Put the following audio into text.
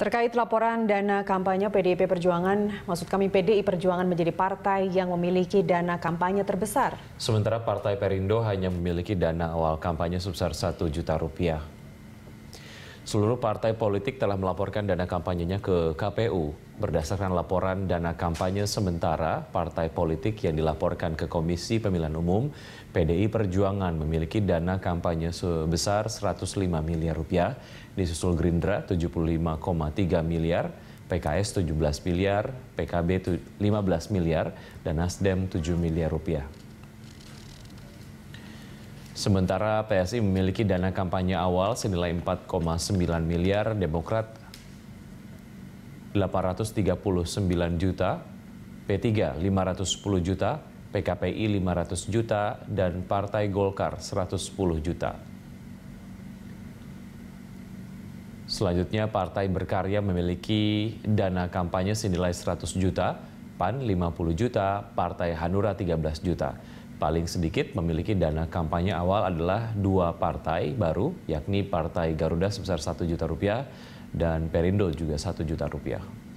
Terkait laporan dana kampanye PDIP Perjuangan, maksud kami PDI Perjuangan menjadi partai yang memiliki dana kampanye terbesar. Sementara Partai Perindo hanya memiliki dana awal kampanye sebesar 1 juta rupiah. Seluruh partai politik telah melaporkan dana kampanyenya ke KPU. Berdasarkan laporan dana kampanye sementara, partai politik yang dilaporkan ke Komisi Pemilihan Umum, PDI Perjuangan memiliki dana kampanye sebesar 105 miliar rupiah, disusul Gerindra 75,3 miliar, PKS 17 miliar, PKB 15 miliar, dan Nasdem 7 miliar rupiah. Sementara PSI memiliki dana kampanye awal senilai 4,9 miliar, Demokrat 839 juta, P3 510 juta, PKPI 500 juta, dan Partai Golkar 110 juta. Selanjutnya, Partai Berkarya memiliki dana kampanye senilai 100 juta, PAN 50 juta, Partai Hanura 13 juta. Paling sedikit memiliki dana kampanye awal adalah dua partai baru, yakni Partai Garuda sebesar 1 juta rupiah dan Perindo juga 1 juta rupiah.